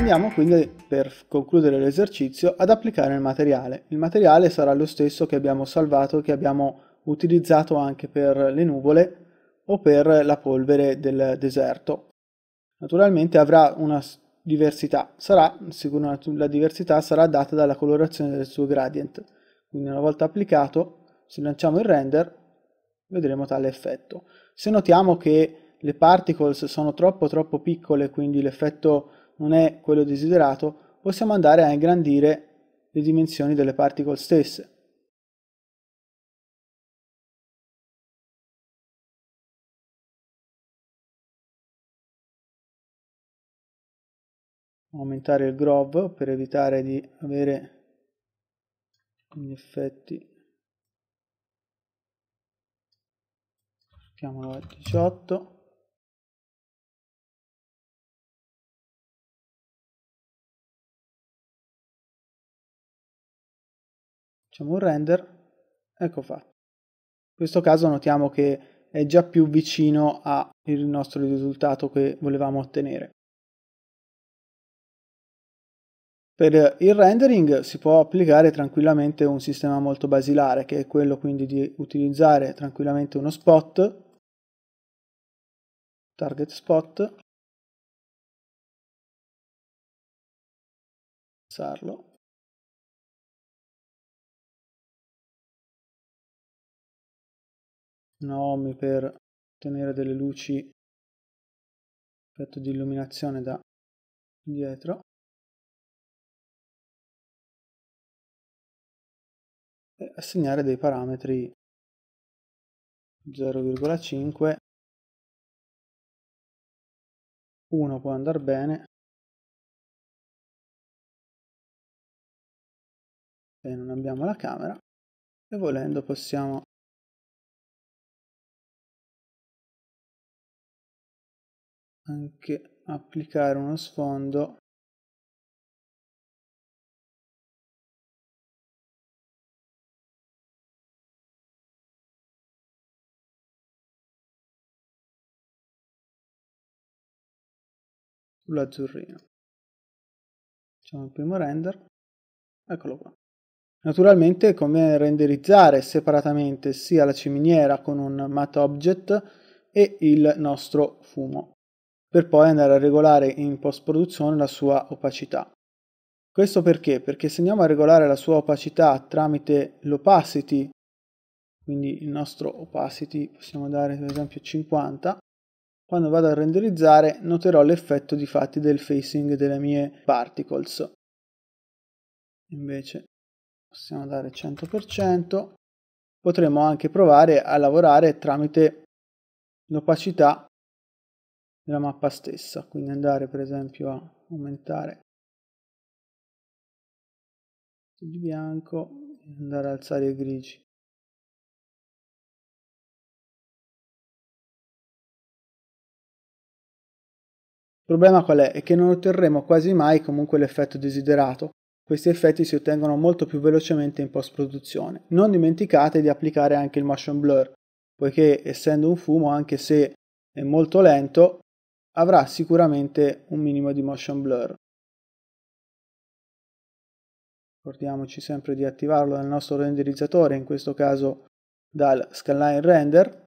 Andiamo quindi per concludere l'esercizio ad applicare il materiale. Il materiale sarà lo stesso che abbiamo salvato che abbiamo utilizzato anche per le nuvole o per la polvere del deserto. Naturalmente avrà una diversità, sarà, secondo la diversità sarà data dalla colorazione del suo gradient. Quindi una volta applicato, se lanciamo il render, vedremo tale effetto. Se notiamo che le particles sono troppo troppo piccole, quindi l'effetto non è quello desiderato, possiamo andare a ingrandire le dimensioni delle particle stesse. Aumentare il grove per evitare di avere gli effetti chiamalo 18 facciamo un render, ecco fatto. In questo caso notiamo che è già più vicino al nostro risultato che volevamo ottenere. Per il rendering si può applicare tranquillamente un sistema molto basilare, che è quello quindi di utilizzare tranquillamente uno spot, target spot, passarlo Naomi per ottenere delle luci effetto di illuminazione da dietro e assegnare dei parametri 0,5 1 può andare bene e non abbiamo la camera e volendo possiamo anche applicare uno sfondo sull'azzurrino. Facciamo il primo render, eccolo qua. Naturalmente conviene renderizzare separatamente sia la ciminiera con un matte object e il nostro fumo per poi andare a regolare in post produzione la sua opacità. Questo perché? Perché se andiamo a regolare la sua opacità tramite l'opacity, quindi il nostro opacity possiamo dare per esempio 50, quando vado a renderizzare noterò l'effetto di fatti del facing delle mie particles. Invece possiamo dare 100%, potremmo anche provare a lavorare tramite l'opacità nella mappa stessa, quindi andare per esempio a aumentare il bianco e andare ad alzare i grigi. Il problema qual è? È che non otterremo quasi mai comunque l'effetto desiderato. Questi effetti si ottengono molto più velocemente in post-produzione. Non dimenticate di applicare anche il motion blur, poiché essendo un fumo, anche se è molto lento, avrà sicuramente un minimo di motion blur. Ricordiamoci sempre di attivarlo nel nostro renderizzatore, in questo caso dal scanline render